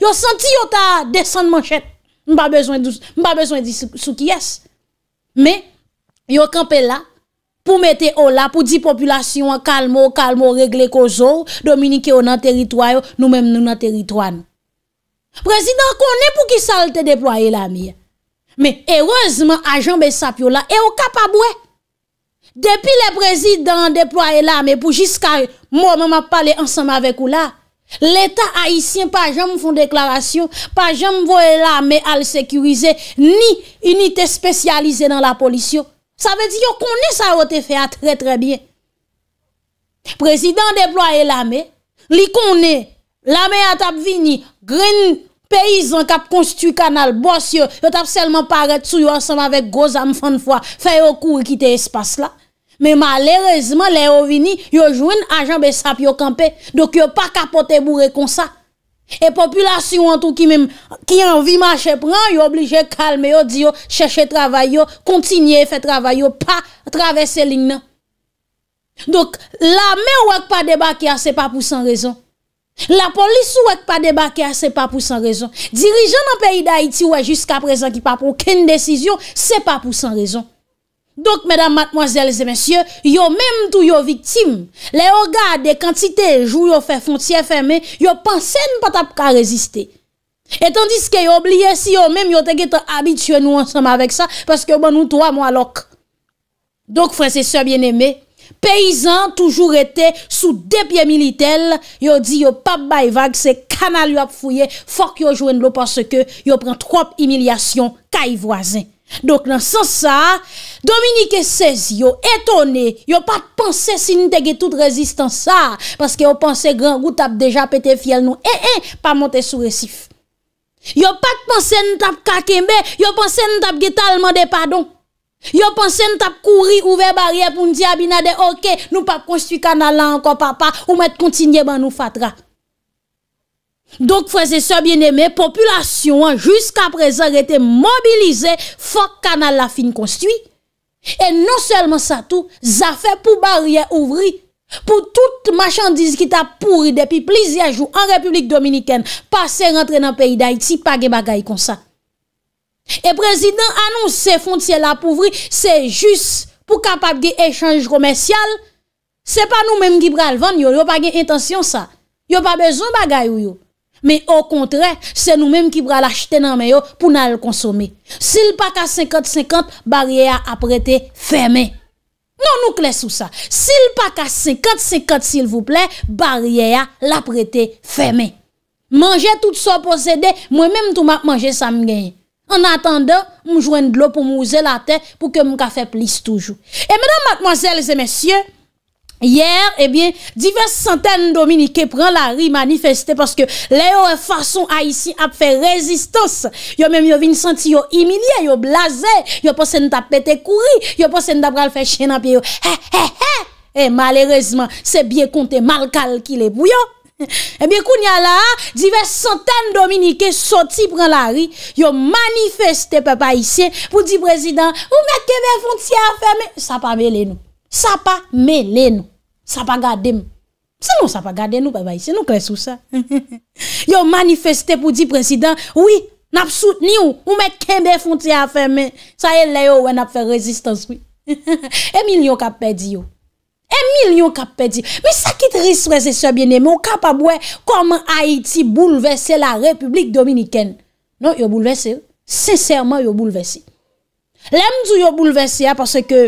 Yo senti yo ta desen manchet Mba bezwen di soukyes Me Yo kampe la Pou mette o la pou di populasyon Kalmo kalmo regle ko zon Dominike o nan teritroyo Nou menm nou nan teritroyo Prezident konen pou ki salte deploye la mi Me erozman Ajanbe sapyo la e o kapabwe Depi le prezident Deploye la me pou jiska Mwen mwen mwen pale ansam avek ou la L'état haïtien pa jèm foun deklarasyon, pa jèm vò el amè al sekurize ni unitè spesyalize nan la polisyon. Sa vè di yo konè sa wote fè a trè trè byen. Prezident de bloy el amè, li konè, l amè atap vini, gren peyizan kap konstitu kanal, bòsyo, yo tap selman paret sou yo ansan avèk goz am fèn fwa, fè yo kou kite espas la. Men malerezman lè yo vini, yo jwen ajan be sap yo kampe. Dok yo pa kapote bourre kon sa. E populasyon an tou ki men, ki an vi manche pran, yo oblije kalme yo, di yo, chèche travay yo, kontinye fè travay yo, pa, travèse lignan. Non. Dok la men wèk pa debakè a, se pa pou san rezon. La polis wèk pa debakè a, se pa pou san rezon. Dirijan an peyi da Haiti wèk jusqu'a prezen ki pa pou ken desisyon, se pa pou san rezon. Donk, mèdam, matmoazèl, zè mèsyè, yo mèm tou yo viktim, lè yo gade, de kantite, jou yo fè fonciè fèmè, yo pan sè n patap ka rezistè. Etan diske yo obliye, si yo mèm yo teke te habi tchè nou ansèm avèk sa, paske yo ban nou twa mwa lok. Donk, fwè se sè bienèmè, peyizan toujou rete sou depye militel, yo di yo pap bay vag, se kanal yo ap fouye, fòk yo jwen lo paske yo pren trop imilyasyon kaj vwazèn. Donk nan san sa, Dominike XVI yo etone, yo pa panse si nite ge tout rezistan sa, paske yo panse gran gout ap deja pete fiel nou, e e, pa monte sou resif. Yo pa panse nou tap kakembe, yo panse nou tap getalman de padon. Yo panse nou tap kouri ouve barye pou n diya binade, yo pa panse nou pap konsti kanalan anko papa ou met kontinye ban nou fatra. Donk fwese se bieneme, populasyon an jysk aprezen rete mobilize fwa kanal la fin konstwi. E non selman sa tou, za fe pou barye ouvri, pou tout machandise ki ta pouri depi plizye jou an Republik Dominiken, pase rentre nan peyi da iti, pa ge bagay kon sa. E prezident anons se fondsie la pouvri, se jys pou kapap ge echange komensyal, se pa nou menm gibra alvan yo, yo pa ge intensyon sa. Yo pa bezon bagay yo yo. Me o kontre, se nou menm ki bra l'achete nan meyo pou nan l'konsome. Sil pak a 50-50, barye a aprete feme. Non nou kles ou sa. Sil pak a 50-50, sil vouple, barye a l'aprete feme. Mange tout sa posede, mwen menm tou mak manje sa mgenye. An atanda, mou jwen dlo pou mouze la te, pou ke mou kafe plise toujou. E menan, mkmozèl, zemesye, Yer, ebyen, eh divers santen dominike pran la ri manifestè paske leyo e fason a isi ap fè rezistòs. Yo mèm yo vin santi yo imilè, yo blazè, yo posèn ta pète kouri, yo posèn ta pral fè chè nan piyo. Hé, hé, hé! E eh, malèrezman, se bie kontè malkal ki le bouyon. Ebyen, eh koun ya la, divers santen dominike soti pran la ri, yo manifestè pe pa isi, pou di prezident, ou mèk ke mè fonti a fèmè, sa pa mè lè nou. Sa pa me lè nou. Sa pa gade nou. Se nou sa pa gade nou, pe bay, se nou klesou sa. Yo manifeste pou di prezident, oui, nap souten yo, ou me kembe fonte a fèmè. Sa yè e lè yo, wè nap fè rezistans mi. E milyon kap pè di yo. E milyon kap pè di. Mi sa ki trist prezistans biè nemè, yo kap ap wè, kom a Haiti boulevesse la Republik Dominikèn. Non, yo boulevesse yo. Sinsèrman yo boulevesse. Lèm di yo boulevesse ya, pase ke,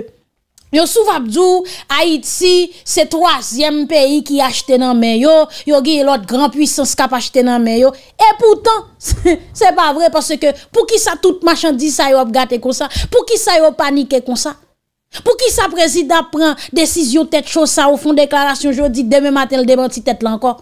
Yo Souf Abdou, Haïti, se troasyem peyi ki achete nan men yo, yo giye lot gran puissance kap achete nan men yo, e poutan, se pa vre, parce ke pou ki sa tout machandi sa yo ap gate kon sa, pou ki sa yo panike kon sa, pou ki sa prezida pren desisyon tet cho sa ou fon deklarasyon jodi, demen maten l dementi tet lankor.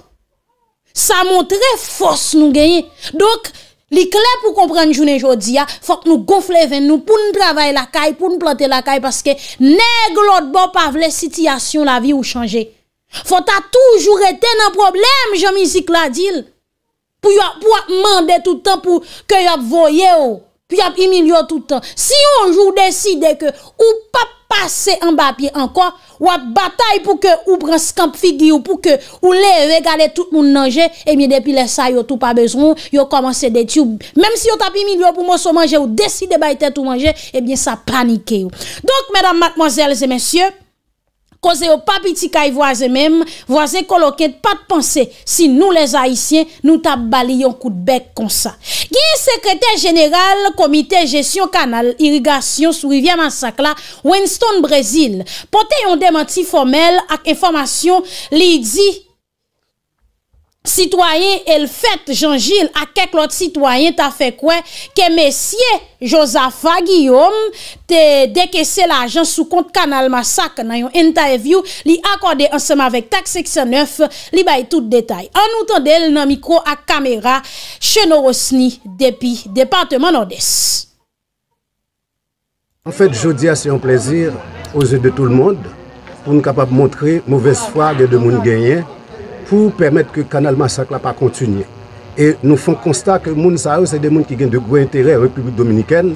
Sa montre fos nou genye, dok... Li kle pou komprene jounen jodi ya, fok nou gonfle ven nou pou nou travaye la kaye, pou nou plante la kaye, paske neg lout bo pa vle sitiyasyon la vi ou chanje. Fok ta toujou reten nan problem jomi zik la dil, pou yo ap mande toutan pou ke yo ap voye yo. Pyo ap imil yo toutan, si yo anjou deside ke ou pa pase an bapye anko, wap batay pou ke ou prans kamp figi ou pou ke ou le ve gale tout moun nanje, e mi depi le sa yo tout pa bezon, yo komanse deti ou, menm si yo tap imil yo pou monsou manje ou deside bayte tout manje, e mi sa panike yo. Donk, medan matmozèles et mèsyè, Koze yo pap iti kay voaze mem, voaze koloket pat panse si nou les haisyen nou tab bali yon koutbek konsa. Gye sekrete general komite jesyon kanal irigasyon sou Rivian Mansakla, Winston, Brezil, poten yon demanti formel ak informasyon li di... Citoyen el fèt, Jean-Gilles, ak keklot citoyen ta fè kwen ke mesye Josafa Guillaume te dekese la jan sou kont kanal masak nan yon interview li akorde ansama vek tak seksyon 9 li bay tout detay. Anoutan del nan mikro ak kamera chenorosni depi Departement Nord-Est. En fèt, jodi asè yon plezir ose de tout le monde pou nou kapap montre mouves fwag de moun genyen. pou permèt ke kanal masak la pa kontinye. E nou fon konstat ke moun Zahaou se de moun ki gen de groy intere republik Dominiken,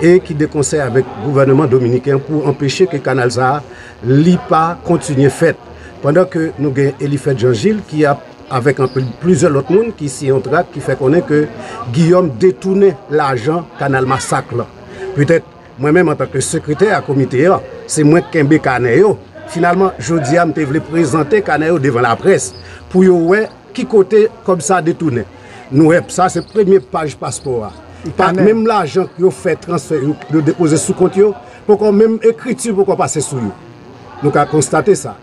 e ki de konsey avèk gouvernement Dominiken pou empèche ke kanal Zahaou li pa kontinye fèt. Pendèr ke nou gen Elifette Jean-Gilles, ki avèk anpe plusieurs lot moun ki si yon trak ki fè konè ke Guillaume detounè l'ajan kanal masak la. Pwè tèk mwen mèm anpèk le sekretè a komite yo, se mwen kenbe ka anè yo, finalement, je dis à me présenter Canaille devant la presse pour voir qui côté comme ça détourné. Nous, eh, ça, c'est la première page passeport. Hein. même l'argent qui a fait transfert, le déposer sous compte, pour même écriture pour passer passe sous compte. Nous avons constaté ça.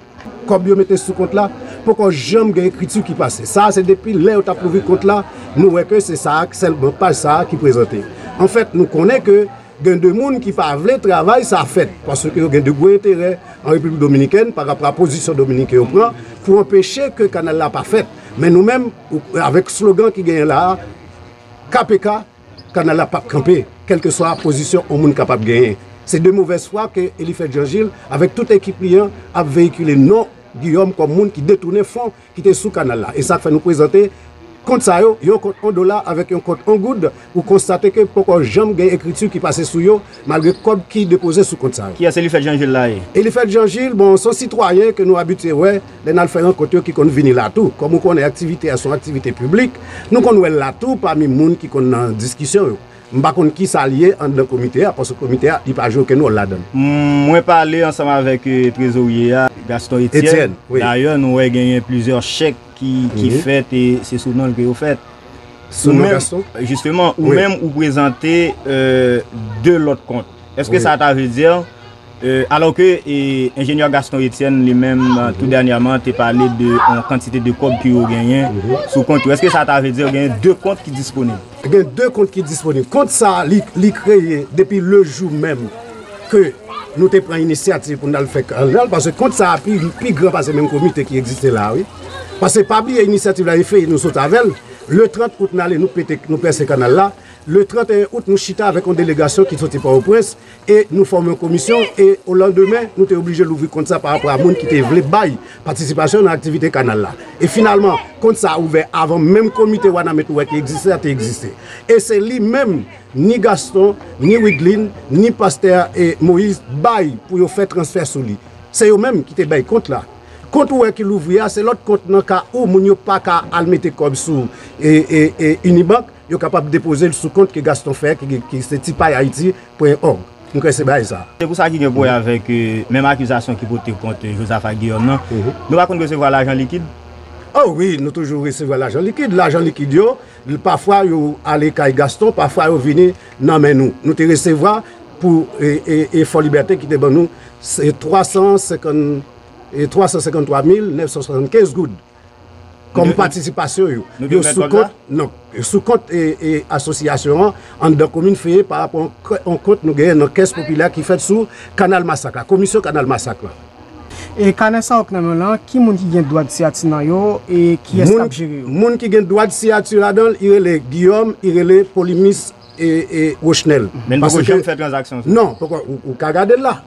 Comme vous mettez sous compte là, pour qu'on jamais une écriture qui passe. Ça, c'est depuis l'heure où vous compte là, nous eh, que c'est ça, c'est la page ça qui présentait. En fait, nous connaissons que de deux qui le travail ça fait parce que a de gros intérêts en République dominicaine par rapport à la position dominicaine prend pour empêcher que le canal là pas fait mais nous mêmes avec le slogan qui gagne là KPK canal n'a pas crampé, quelle que soit la position au monde capable gagner c'est de mauvaise foi que Elifet jean avec toute équipe client a véhiculé non Guillaume comme monde qui détournait fonds qui était sous canal et ça fait nous présenter Kont sa yo, yon kont an do la avèk yon kont an goud, ou konstate ke pokon jom gen ekritu ki pase sou yo, malge kod ki depose sou kont sa yo. Ki a se li fèd Jean-Gilles la e? E li fèd Jean-Gilles, bon, son sitroyen ke nou abutè wè, den al fèd an kont yo ki kon vini la tou. Kom ou kon e aktivite a son aktivite publik, nou kon wè la tou parmi moun ki kon nan diskisyon yo. Mba kon ki sa liye an de komite a, pòs komite a, di pa jo ke nou la dem. Mwen pale ansama avèk prezo wye a. Gaston Etienne, d'ayon ou e genyen plusieurs chèques qui mhm. fète et c'est sous nom que yo fète. Sous nom Gaston? Justement, ou mèm ou prezante euh, euh, euh, de l'autre mhm. compte. Est-ce que ça t'a veut dire alors que ingénieur Gaston Etienne, lè mèm, tout dernièrement, te parlait de quantité de compte que yo genyen, sous compte ou est-ce que ça t'a veut dire genyen deux comptes qui disponèment? Genyen deux comptes qui disponèment. Compte ça l'y créé depuis le jour mèm. ke nou te pran inisiativ pou nan l fè kanal la, pasè kont sa api pi gran pasè men komite ki egzite la, pasè pa bi inisiativ la e fè, nou sot avèl, le 30 kout nan le nou pè se kanal la, Le 31 out nou chita avèk an delegasyon ki soti pa ou prens, e nou formè komisyon, e ou lan demè nou te oblige louvri kont sa par apwa moun ki te vle bay, patisipasyon an aktivite kanal la. E finalman, kont sa ouver avèm, mèm komite wana met ou wèk existè, atè existè. E se li mèm, ni Gaston, ni Wiglin, ni Pasteur et Moïse, bay pou yo fè transfer sou li. Se yo mèm ki te bay kont la. Kont ou wèk louvri a, se lòt kont nan ka ou moun yo pa ka alme te kob sou unibank, yo kapap depose sou kont ki Gaston fè, ki se tipay Haïti pou en or. Nou kè se bè yè sa. Tè pou sa ki gè pou yè avèk, euh, mèm akizasyon ki pou te kont euh, Joseph Aguillon nan, mhm. nou wakon te resevwa l'ajan likid? Oh oui, nou toujou resevwa l'ajan likid. L'ajan likid yo, pafwa yo ale kay Gaston, pafwa yo vini nan men nou. Nou te resevwa pou, e, e, e fò libertè ki te bè nou, se 353.975 goud. kom patisipasyon yo. Yo sou kont e asosyasyon an de komine feye par apon kont nou geye nan kes popilya ki fet sou kanal masakra, komisyon kanal masakra. E kanal sa oknamen lan, ki moun ki gen doad siyati nan yo e ki eskap jiru? Moun ki gen doad siyati nan yo ire le Guillaume, ire le Polimis e Rochenel. Men moukou chan fèp yon aksyon? Non, poukwa, ou kagade la.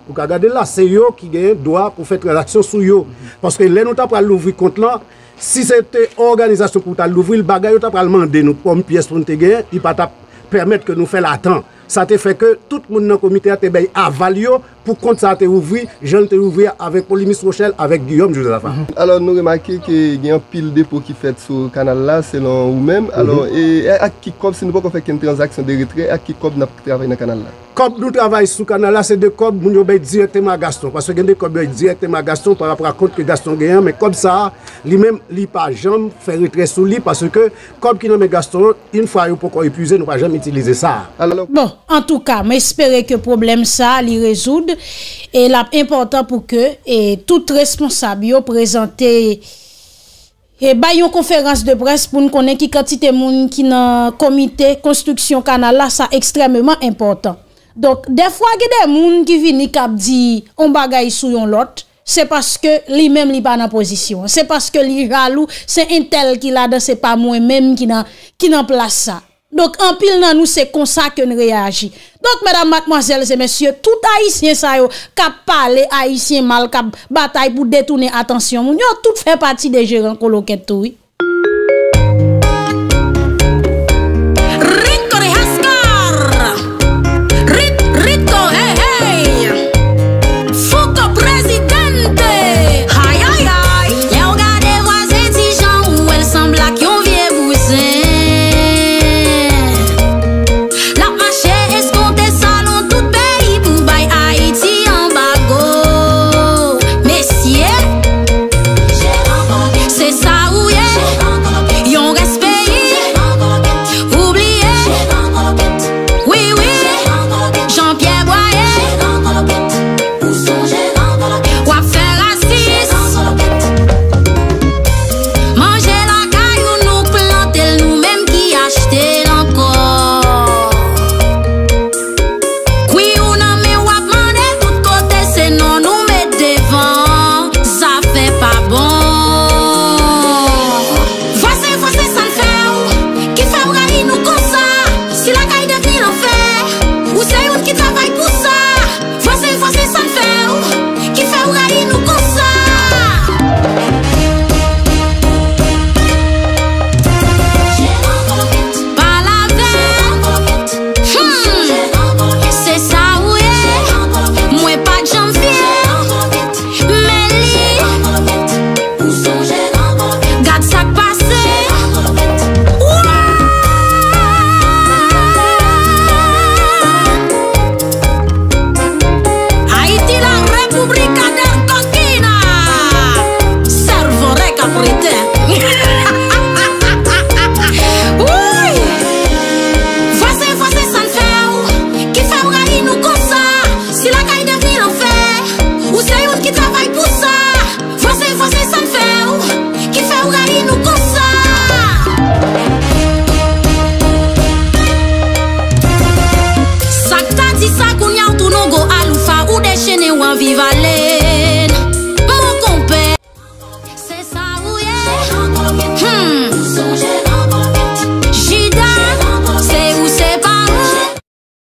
Se yo ki gen doa pou fèt reaksyon sou yo. Paske lè nou ta pral louvri kont lan Si se te organizasyon pou ta louvri, l bagay yo tap pralman den nou kom piyes pon te gen, ti pa tap permet ke nou fel atan. Sa te fe ke tout moun nan komite a te bay avalyo pou kont sa te louvri, jen te louvri avè Kolimis Rochelle, avè Guillaume Jouzalafa. Mhm. Alors nou remarke ki gen pil depo ki fet sou kanal la, selon ou men. Alors mhm. e akikob se nou pa kon fe ken transaksyon de retre, akikob na travay nan kanal la. Kob nou travay sou kanal la, se de kob moun yo bay di ete ma gaston. Paswe gen de kob bay di ete ma gaston, pa la pra kont ke gaston gen, men kob sa, li men li pa jom fere tre sou li, paswe ke kob ki nan me gaston, in fwa yo poko epuze, nou pa jom itilize sa. Bon, an tou ka, m espere ke problem sa li rezoud, e la important pou ke, e tout responsab yo prezante, e bay yon konferans de pres pou nou konen ki katite moun ki nan komite konstruksyon kanal la, sa ekstrememan important. Donk defwa ge de moun ki vini kap di yon bagay sou yon lot, se paske li menm li pa nan pozisyon, se paske li jalou, se entel ki la dan se pa mwen menm ki nan plas sa. Donk anpil nan nou se konsa ke yon reyaji. Donk mèdam matmazel se mèsyè, tout haisyen sayo kap pale, haisyen mal kap batay pou detounen atansyon moun, yon tout fè pati de jèran koloketoui.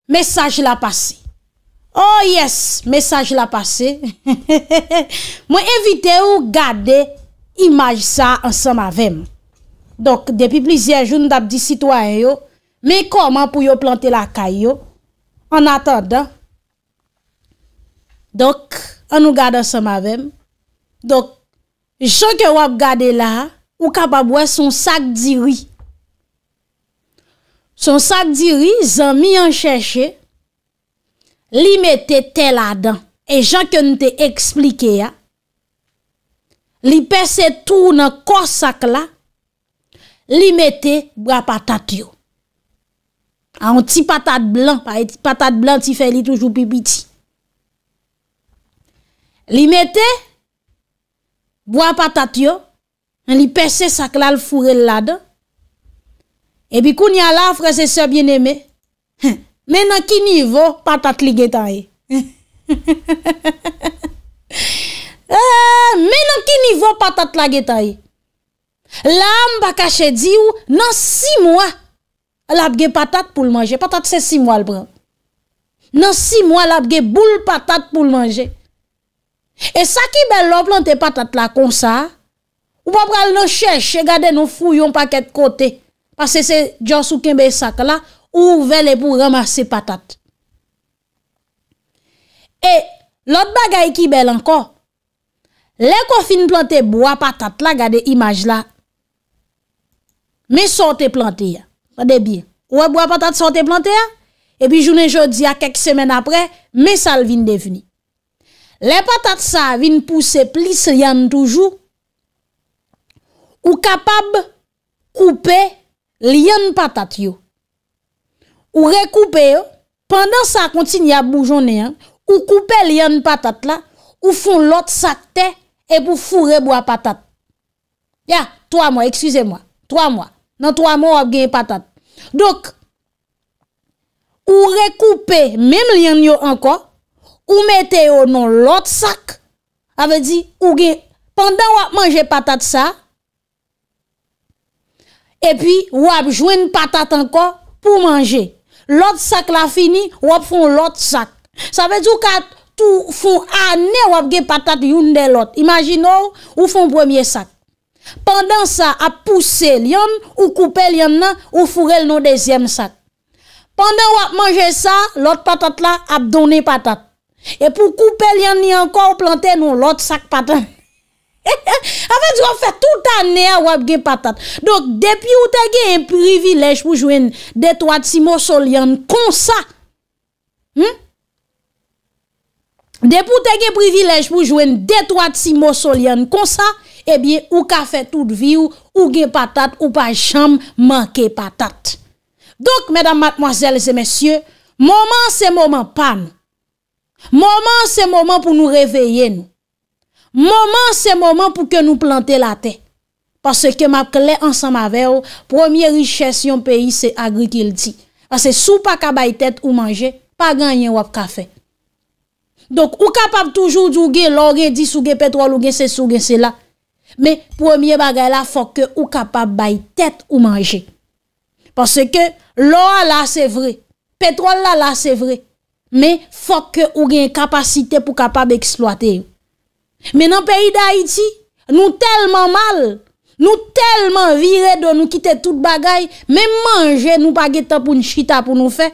Mesaj la pase Oh yes, mesaj la pase Mwen evite ou gade imaj sa ansan ma vem Dok depi plizien joun dap di sitwa yo Men koman pou yo plante la kayo An atanda Dok, an nou gade sa mavem. Dok, jan ke wap gade la, ou kapap wè son sak diwi. Son sak diwi, zan mi an chèche, li mette tel adan. E jan ke nou te eksplike ya, li pesè tou nan kos sak la, li mette bra patat yo. An ti patat blan, e patat blan ti fè li toujou pipiti. Li mette, bwa patat yo, an li pesè sak lal furel lada, e bi koun ya euh, la, freze sè bien eme, men an ki nivou patat li getaye. Men an ki nivou patat la getaye. La an bakache di ou, nan si mwa, labge patat pou lmanje. Patat se si mwa lbran. Nan si mwa labge boul patat pou lmanje. E sa ki bel lò plante patat la kon sa, ou pa pral lò chèche e gade nou fou yon paket kote, pase se djonsou kenbe sak la, ou vele pou ramase patat. E lòt bagay ki bel ankon, lè kon fin plante bwa patat la gade imaj la, me sote plante ya. Fade bi. Ou wè e bwa patat sote plante ya, e pi jounen jodi a kek semen apre, me salvin devini. Le patat sa vin pouse plis liyan toujou, ou kapab koupe liyan patat yo. Ou re koupe yo, pandan sa kontin ya boujone, ou koupe liyan patat la, ou fon lot sakte, e pou fure bo a patat. Ya, 3 mwa, ekskize mwa. 3 mwa, nan 3 mwa wap gen patat. Dok, ou re koupe menm liyan yo anko, ou mette yo nan lot sak, a ve di, ou gen, pandan wap manje patat sa, e pi wap jwen patat anko pou manje. Lot sak la fini, wap fon lot sak. Sa ve di ou kat, tou fon ane wap gen patat yon de lot. Imagin ou, ou fon premye sak. Pandan sa ap pousse liyon, ou koupe liyon nan, ou furel nan dezyem sak. Pandan wap manje sa, lot patat la ap donye patat. E pou koupel yon ni ankor planten Non lot sak patan Afen di kon fè tout anè A wap gen patat Dok depi ou te gen privilej pou jwen Detwad si mousolian kon sa Depi ou te gen privilej pou jwen Detwad si mousolian kon sa Ebyen ou ka fè tout vi ou Ou gen patat ou pa chanm manke patat Dok medan matmoazel Se mesye Moman se moman pan Moman Moman se moman pou nou reveye nou Moman se moman pou ke nou plante la ten Pase ke map kle ansan ma veyo Premier riches yon peyi se agri kil di Pase sou pa ka bay tet ou manje Pa ganyen wap ka fe Donk ou kapap toujou djouge Logue di souge petrol ou gen se souge se la Me premier bagay la fok ke ou kapap bay tet ou manje Pase ke lola la se vre Petrol la la se vre men fok ou gen kapasite pou kapab eksploate yo. Men nan peyi da iti, nou telman mal, nou telman vire do nou kite tout bagay, men manje nou pa geta pou nou chita pou nou fe,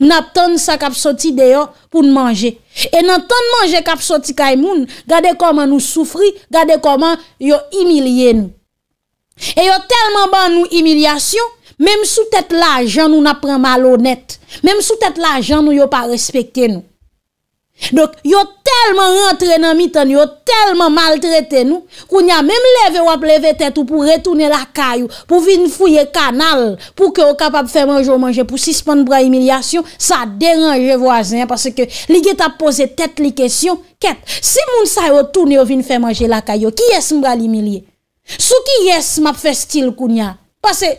nan ton sa kapsoti deyo pou nou manje. E nan ton manje kapsoti kay moun, gade koman nou soufri, gade koman yo imilye nou. E yo telman ban nou imilyasyon, Mem sou tèt la jan nou na pren mal honèt. Mem sou tèt la jan nou yo pa respekte nou. Dok, yo telman rentre nan mitan, yo telman maltrete nou, kounya, mem leve wap leve tèt ou pou retounen la kayo, pou vin fouye kanal, pou ke o kapap fè manjou manjè, pou sispon bral imilyasyon, sa deranje wazen, parce ke li get ap pose tèt li kesyon, ket, si moun sa yo tounen yo vin fè manjè la kayo, ki yes mbral imilye? Sou ki yes map fè stil kounya? Pase,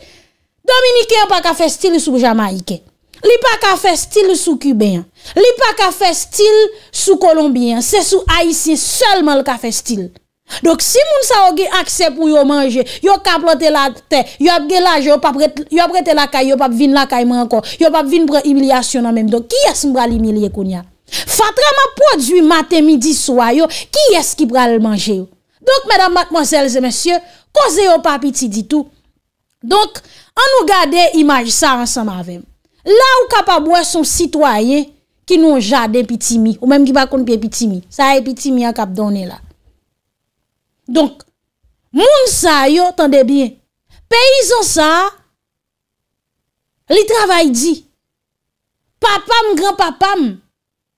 Dominike yon pa kafe stil sou jamaike. Li pa kafe stil sou kuben. Li pa kafe stil sou kolombien. Se sou Aisyen, selman l kafe stil. Dok si moun sa oge akse pou yo manje, yo kaplote la te, yo apge la jo, yo aprete la ka, yo apvin la ka imanko, yo apvin pre imilyasyon anmen. Dok ki yas mbra li imilye kounya? Fatra ma podjwi maten midi swa yo, ki yas ki pral manje yo? Dok, mèdam, mèdame, mèdame, mèdame, mèdame, mèdame, mèdame, mèdame, mèdame, mèdame, m Donk, an nou gade imaj sa ansanm avem. La ou kapabwe son sitwayen ki nou jaden pitimi. Ou menm ki bakon pi pitimi. Sa e pitimi an kapdone la. Donk, moun sa yo tande bien. Peyizan sa, li travay di. Papam, gran papam,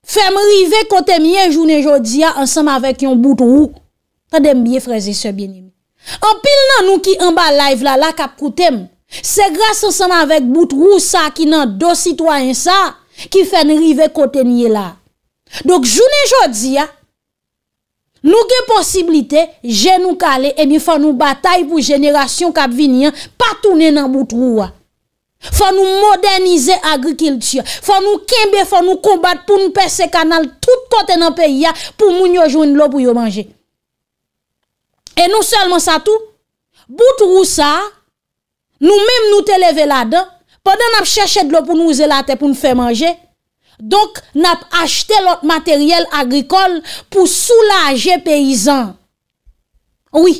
fem rive kote miye jounen jodi ya ansanm avek yon boutou. Tande bien freze se bien ime. Anpil nan nou ki anba live la la kap koutem, se grase sanan vek boutrou sa ki nan do sitwany sa ki fen rive kote nye la. Dok jounen jodi ya, nou gen posibilite jen nou kale e mi fan nou batay pou jenerasyon kap viniyan patounen nan boutrou ya. Fan nou modernize agrikiltia, fan nou kembe, fan nou kombat pou nou perse kanal tout kote nan peyi ya pou moun yojoun lo pou yo manje. E nou selman sa tou, bout rousa, nou mem nou te leve la den, padan nap chèche dlo pou nou zelate pou nou fè manje, donk nap achte lot materyel agrikol pou soulaje peyizan. Oui,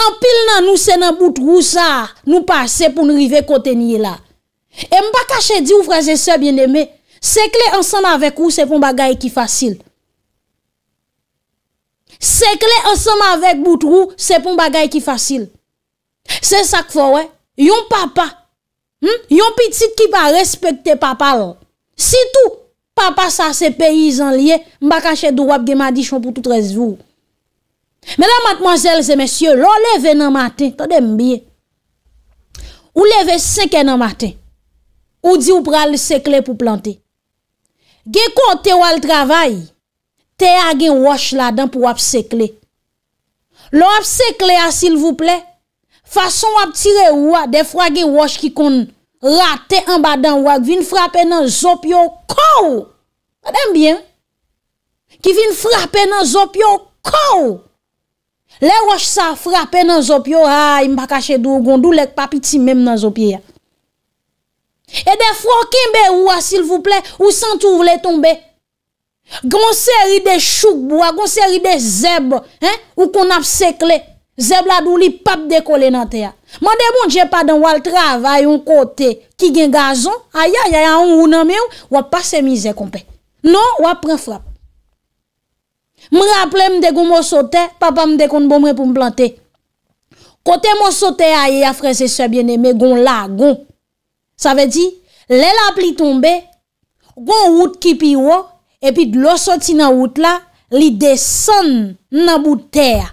an pil nan nou se nan bout rousa, nou pase pou nou rive kote nye la. E mba kache di ou fraze se bien eme, sekle ansan avèk rousa pou bagay ki fasil. Sekle ansem avèk boutrou, sepoun bagay ki fasil. Se sak fò wè, yon papa, hmm? yon pitit ki pa respekte papa lò. Sitou, papa sa se peyizan liye, mbakache dourwap ge madichon pou tout rezvou. Mèdèm matmanjèl zè mèsyè, lò leve nan matè, tò dèm biye. Ou leve seke nan matè, ou di ou pral sekle pou plante. Ge kote wè l travay. te a gen wosh la dan pou wap sekle. Lo wap sekle a sil vouple, fason wap tire wak, defwa gen wosh ki kon rate an badan wak, vin frape nan zop yo, kou! A dem bien? Ki vin frape nan zop yo, kou! Le wosh sa frape nan zop yo, a imba kache dou, gondou lek papi ti mem nan zop yo. E defwa kimbe wak sil vouple, ou san tou vle tombe, Gon seri de chouk bwa, Gon seri de zeb, Ou kon ap sekle, Zeb la dou li pap deko le nan te ya. Man de bon je pa dan wal trav, Ay yon kote ki gen gazon, Aya yaya yon ou nan me ou, Wap pase mi ze kompe. Non wap pren frap. M raple m dekou m osote, Papa m dekoun bon mre pou m plante. Kote m osote aye, Afre se sebyene, Me gon la, gon. Sa ve di, Le la pli tombe, Gon wout ki pi wo, epi dlo soti nan wot la, li de san nan bout te a.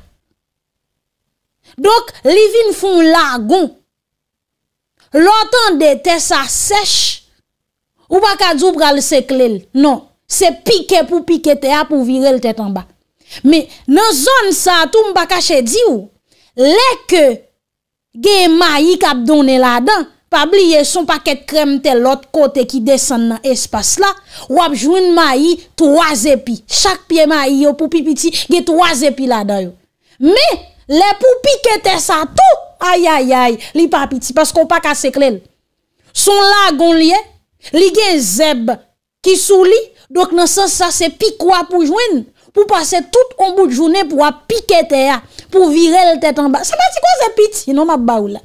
Dok, li vin foun lagon, lotan de te sa sech, ou baka djoubra le seklel, non, se pike pou pike te a pou virel te tamba. Me, nan zon sa tou mbakache di ou, lek ge mayi kap donen la dan, Pabli ye son paket krem te lot kote ki desen nan espas la, wap jwen ma yi 3 epi. Chak piye ma yi yo pou pi piti, ge 3 epi la dayo. Me, le pou pike te sa tou, ayayay, li pa piti, pasko pa kase klel. Son la gon liye, li ge zeb, ki sou li, dok nan san sa se pi kwa pou jwen, pou pase tout on bout jwene pou wap pike te ya, pou vire l tete an ba. Sa pati kwa zepiti, yon an ap ba ou la.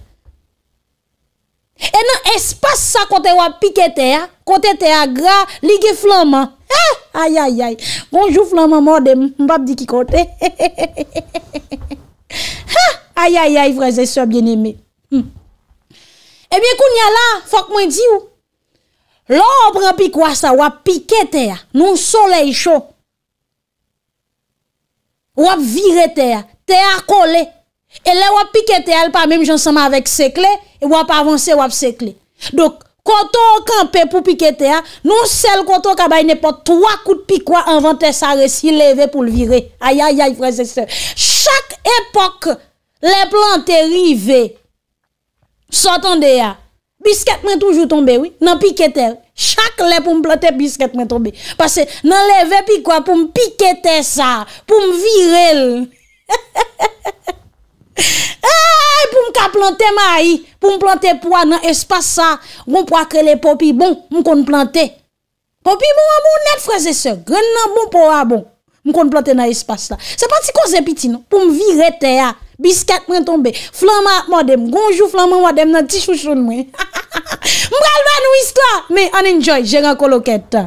E nan espase sa kote wap pike teya, kote teya gra, ligye flanman. Ha! Ayayay! Gonjou flanman morde mbap di ki kote. Hehehehe! Ha! Ayayay! Vreze, sè bien eme. Hmm! Ebyen koun yala, fok mwen di ou. Lò wap rapi kwa sa wap pike teya, nou soley chou. Wap vire teya, teya kole. E le wap pike teya, l pa mèm jansama avèk sekle, Wap avanse, wap sekli. Dok, koto okanpe pou pikete ya, nou sel koto kabay ne pot 3 kout pikwa anvantè sa resi leve pou l vire. Chak epok le plantè rive, sotan de ya, biskèt mwen toujou tombe, nan pikete, chak le pou mblote biskèt mwen tombe. Nan leve pikwa pou mpikete sa, pou mvirel. He he he he he Ay pou m ka plante ma a yi Pou m plante po a nan espasa Gon pou akre le popi bon M kon plante Popi bon a moun net freze se Gren nan bon po a bon M kon plante nan espasa Se pati ko zepiti nou Pou m virete ya Biskat mwen tombe Flanman wadem Gonjou flanman wadem Nan tichou choun mwen M bralwa nou isla Me an enjoy Jera koloket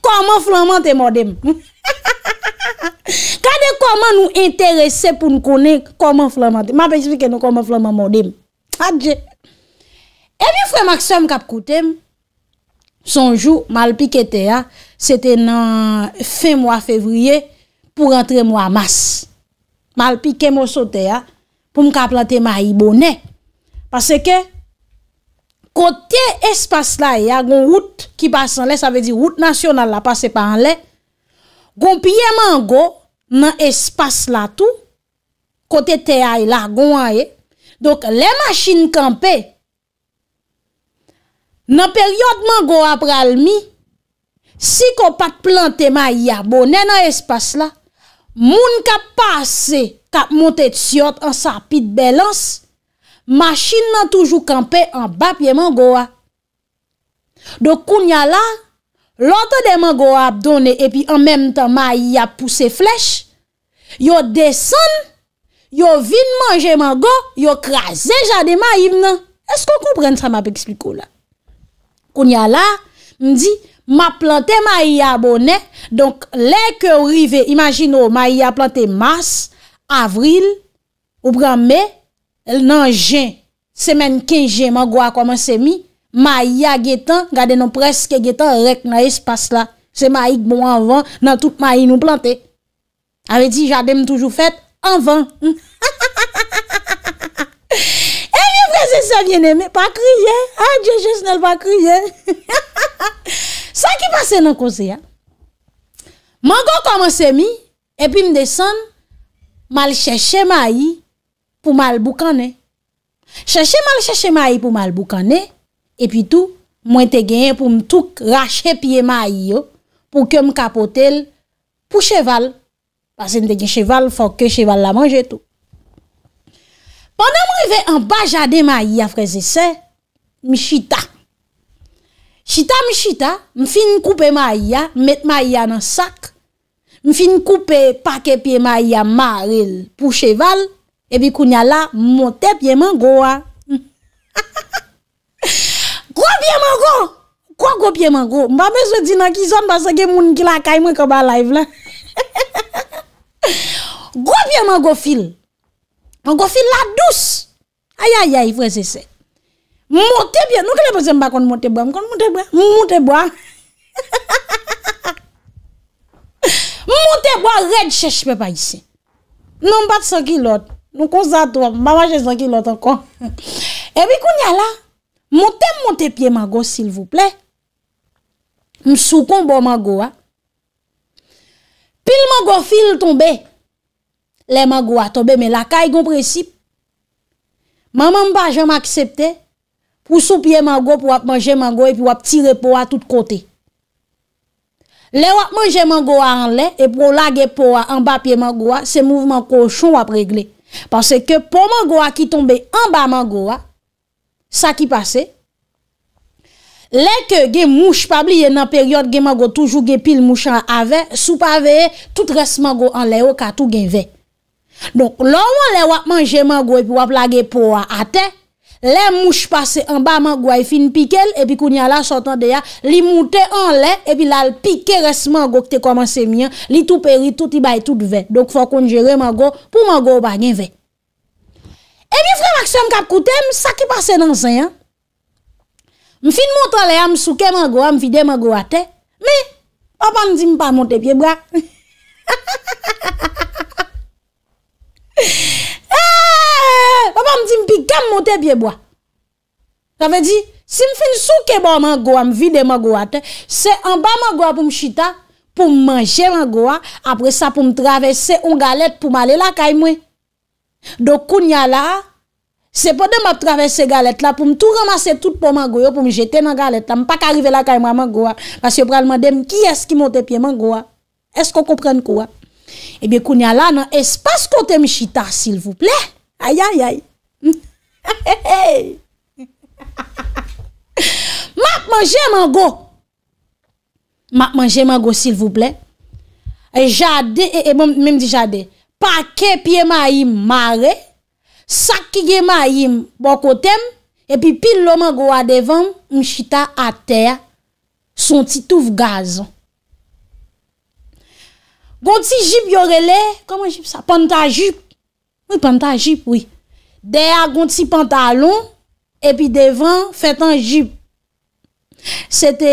Koman flanman te modem Kade koman nou interese pou nou konen Koman flanman te Ma pe explike nou koman flanman modem Adje Ebi fwe maksa m kap koutem Sonjou malpike te ya Sete nan fin mwa fevriye Pou rentre mwa mas Malpike m wosote ya Pou m ka plante ma i bonen Pase ke kote espas la e a gon wout ki pasan le, sa ve di wout nasyonal la pase pa an le, gon piye man go nan espas la tou, kote te a e la, gon a e, donk le machin kampe, nan peryot man go ap ral mi, si kon pat plante ma ya, bo ne nan espas la, moun kap pase, kap monte tsyot an sapit belans, Machin nan toujou kampe an bapye man gowa. Do kounya la, loto de man gowa ap done, epi an menm tan ma yi ap puse flech, yo desen, yo vin manje man gowa, yo krasen jan de man yiv nan. Esko kou pren sa ma pe ekspliko la? Kounya la, mdi, ma plante ma yi ap bone, donk le ke ou rive, imagino, ma yi ap plante mars, avril, ou bran mey, nan jen, semen ke jen man gwa koman semi mayi a getan, gade nou preske getan rek nan espas la se mayi gbo anvan nan tout mayi nou plante ave di jade m toujou fet anvan ha ha ha ha ha ha ha e mi prese se vye neme, pa kriye a diye jes nel pa kriye ha ha ha ha sa ki pase nan kose ya man gwa koman semi epi m desan mal cheshe mayi pou mal boukane. Chache mal chache mayi pou mal boukane, epi tou, mwen te genye pou mtouk rache pie mayi yo, pou ke m kapote l pou cheval. Pase m te genye cheval, fok ke cheval la manje tou. Pendan m revè an bajade mayi ya freze se, mi chita. Chita mi chita, m fin koupe mayi ya, m met mayi ya nan sak, m fin koupe pake pie mayi ya marel pou cheval, Ebi kounya la, motep ye man gowa. Gop ye man go! Kwa gop ye man go? Mba bezwe dina ki zon basa gen moun ki lakay mwen kaba live la. Gop ye man gofil. Man gofil la dous. Ayayay, fwe se se. Motep ye, nou ke lepeze mba kon motep wa? Mkon motep wa? Moun motep wa. Moun motep wa red shesh pe pa yise. Non bat sa ki lote. Nou kon zato, mbama jesan ki lotan kon. Ewi koun yala, montem monte pie mango sil vouple. Msou kon bo mango a. Pil mango fil tonbe, le mango a tobe, me laka yon presip. Maman mba jom aksepte, pou sou pie mango, pou ap manje mango, epi wap tire po a tout kote. Le wap manje mango a anle, epi wap lage po a anba pie mango a, se mouvman kou chou wap regle. Pansè ke pou man gwa ki tombe an ba man gwa, sa ki pase, lè ke gen mouch pabli yè nan peryot gen man gwa toujou gen pil mouch an ave, sou pa ave, tout res man gwa an leyo katou gen ve. Donk, lò ou an leyo ap manje man gwa epi wap la gen pou an ate, Le mouche pase an ba man gouay fin pikel E pi koun yala sotan de ya Li mouten an le E pi lal pike res man gouak te koman se mien Li tou peri touti bay touti ven Dok fwa konjere man gou Pou man gou ba nye ven E pi fwe maksyon kap kouten Sa ki pase nan sen M fin moutan le am souke man gou Am vide man gouate Me opan zin pa mouten pie bra Ha ha ha ha ha ha Ha ha ha ha ha ha m di m pi kèm montè pye bwa. Sa ve di, si m fin sou kebo man gwa, m vide man gwa te, se an ba man gwa pou m chita, pou m manje man gwa, apre sa pou m travesse un galet pou m ale la kay mwe. Dok kounya la, se po de m ap travesse galet la pou m tou ramase tout pou man gwa yo pou m jete nan galet la, m pa k arive la kay mwa man gwa. Mas yo pralman dem ki es ki montè pye man gwa? Esk o kompren kwa? Ebe eh kounya la nan espas kote m chita, sil vouple. Ayayayay. Mat manje man go Mat manje man go sil vouple E jade E mèm di jade Pake piye ma yim mare Sakige ma yim bokotem E pi pil lo man go a devan Mchita a ter Son ti touf gaz Gon ti jip yorele Koman jip sa? Panta jip Oui panta jip oui Deya gonti pantalon, epi devan fet an jip. Sete,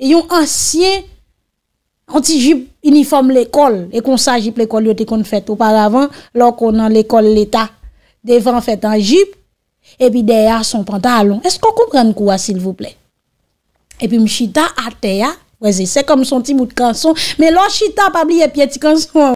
yon ansye, gonti jip uniform l'ekol, e kon sa jip l'ekol yote kon fet oparavan, lor kon nan l'ekol l'eta. Devan fet an jip, epi deya son pantalon. Esko koukran kouwa, sil vople? Epi mchita ateya, weze, se kom son ti mout kanson, me lor chita pabli epi eti kanson.